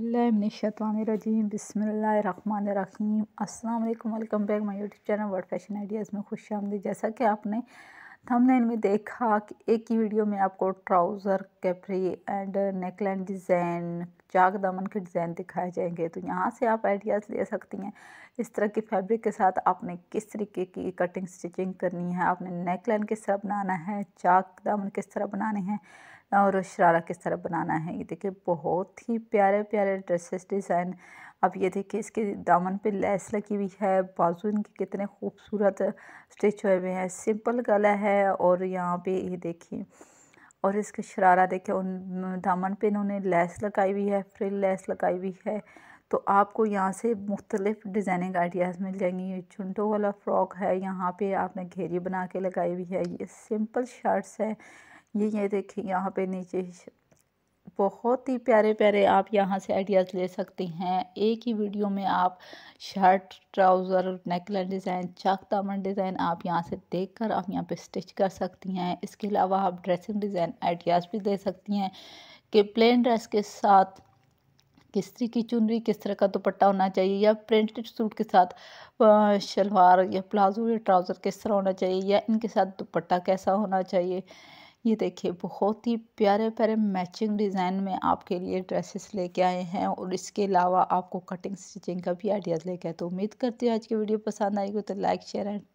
अल्लाशतवानरजीम बसमीम अस्सलाम वालेकुम welcome back my YouTube channel world fashion ideas में खुश आमदी जैसा कि आपने थंबनेल में देखा कि एक ही वीडियो में आपको trouser capri and neckline design चाक दामन के डिज़ाइन दिखाए जाएंगे तो यहाँ से आप आइडियाज़ ले सकती हैं इस तरह की फैब्रिक के साथ आपने किस तरीके की कटिंग स्टिचिंग करनी है आपने नेकलाइन किस तरह बनाना है चाक दामन किस तरह बनाने हैं और शरारा किस तरह बनाना है ये देखिए बहुत ही प्यारे प्यारे ड्रेसेस डिज़ाइन अब ये देखिए इसके दामन पे लेस लगी हुई है बाजू इनके कितने खूबसूरत स्टिच हुए हुए हैं सिंपल गला है और यहाँ पे ये देखिए और इसके शरारा देखिए उन दामन पे इन्होंने लेस लगाई हुई है फ्रिल लेस लगाई हुई है तो आपको यहाँ से मुख्तलिफ़ डिज़ाइनिंग आइडियाज़ मिल जाएंगी ये चुंटों वाला फ़्रॉक है यहाँ पे आपने घेरी बना के लगाई हुई है ये सिंपल शर्ट्स है ये ये देखिए यहाँ पे नीचे बहुत ही प्यारे प्यारे आप यहाँ से आइडियाज़ ले सकती हैं एक ही वीडियो में आप शर्ट ट्राउज़र नेकलाइन डिज़ाइन चाक दामन डिज़ाइन आप यहाँ से देखकर आप यहाँ पे स्टिच कर सकती हैं इसके अलावा आप ड्रेसिंग डिज़ाइन आइडियाज़ भी दे सकती हैं कि प्लेन ड्रेस के साथ किस तरह की चुनरी किस तरह का दुपट्टा होना चाहिए या प्रिंटेड सूट के साथ शलवार या प्लाजो या ट्राउज़र किस तरह होना चाहिए या इनके साथ दुपट्टा कैसा होना चाहिए ये देखिए बहुत ही प्यारे प्यारे मैचिंग डिज़ाइन में आपके लिए ड्रेसेस लेके आए हैं और इसके अलावा आपको कटिंग स्टिचिंग का भी आइडियाज़ लेके आए तो उम्मीद करती हूँ आज की वीडियो पसंद आएगी तो लाइक शेयर एंड